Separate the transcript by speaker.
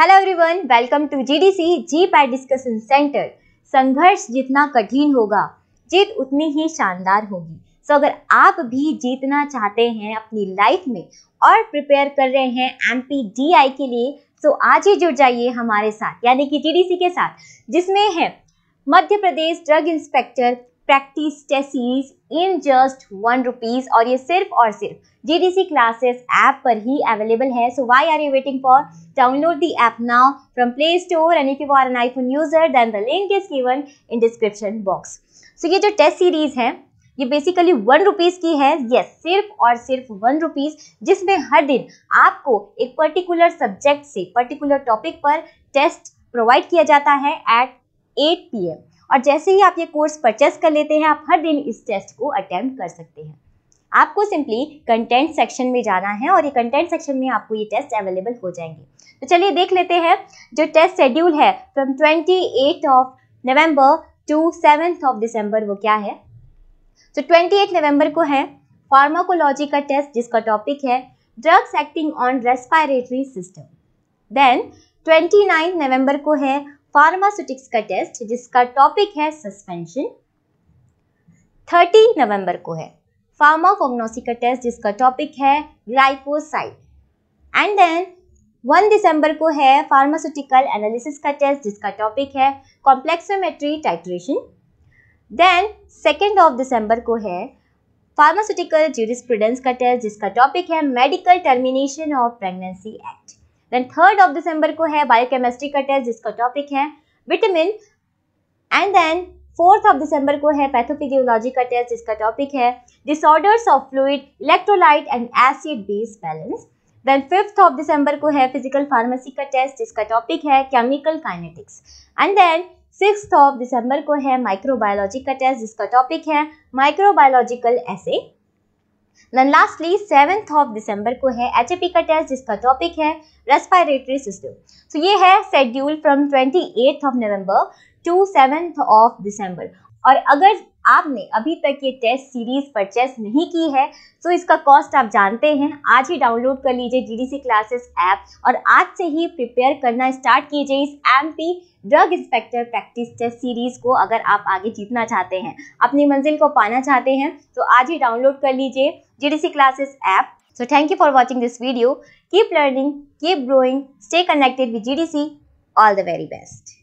Speaker 1: hello everyone welcome to GDC GPAT discussion centre संघर्ष जितना कठिन होगा जीत उतनी ही शानदार होगी सो so, अगर आप भी जीतना चाहते हैं अपनी लाइफ में और प्रिपेयर कर रहे हैं एम के लिए तो आज ही जुड़ जाइए हमारे साथ यानी कि जीडीसी के साथ जिसमें है Madhya Pradesh drug inspector practice tests in just one rupees और ये सिर्फ और सिर्फ G D C classes app पर ही अवेलेबल है so why are you waiting for download the app now from play store and if you are an iPhone user then the link is given in description box so ये जो test series है ये basically one rupees की है yes yes, सिर्फ और सिर्फ one rupees जिसमें हर दिन आपको एक पर्टिकुलर सब्जेक्ट से पर्टिकुलर टॉपिक पर टेस्ट प्रोवाइड किया जाता है एट एट पी एम और जैसे ही आप ये कोर्स परचेस कर लेते हैं आप हर दिन इस टेस्ट को अटैम्प्ट कर सकते हैं आपको सिंपली कंटेंट सेक्शन में जाना है और ये कंटेंट सेक्शन में आपको ये टेस्ट अवेलेबल हो जाएंगे तो चलिए देख लेते हैं जो टेस्ट शेड्यूल है from twenty eight of November to seventh of December वो क्या है तो ट्वेंटी एट नवम्बर को है फार्माकोलॉजी का टेस्ट जिसका टॉपिक है drugs acting on respiratory system then 29 November को है फार्मास्यूटिक्स का टेस्ट जिसका टॉपिक है सस्पेंशन 30 नवंबर को है फार्माकोग्नोसी का टेस्ट जिसका टॉपिक है ग्लाइकोसाइड एंड देन 1 दिसंबर को है फार्मास्यूटिकल एनालिसिस का टेस्ट जिसका टॉपिक है complexometry titration then second of December को है फार्मास्यूटिकल ज्यूरिस्प्रूडेंस का टेस्ट जिसका टॉपिक है medical termination of pregnancy act then third of December को है बायोकेमिस्ट्री का टेस्ट जिसका टॉपिक है vitamin and then fourth of December को है पैथोफिजियोलॉजी का टेस्ट जिसका टॉपिक है disorders of fluid electrolyte and acid base balance then fifth of December को है फिजिकल फार्मेसी का टेस्ट जिसका टॉपिक है chemical kinetics and then six of December को है माइक्रोबायोलॉजी का टेस्ट जिसका टॉपिक है microbiological assay then lastly seventh of December को है एच का टेस्ट जिसका टॉपिक है रेस्पायरेटरी सिस्टम सो ये है schedule from twenty of November to seventh of December और अगर आपने अभी तक ये टेस्ट सीरीज परचेस नहीं की है तो इसका कॉस्ट आप जानते हैं आज ही डाउनलोड कर लीजिए जीडीसी क्लासेस ऐप और आज से ही प्रिपेयर करना स्टार्ट कीजिए इस M P drug inspector practice test series को अगर आप आगे जीतना चाहते हैं अपनी मंजिल को पाना चाहते हैं तो आज ही डाउनलोड कर लीजिए G classes app so thank you for watching this video keep learning keep growing stay connected with G all the very best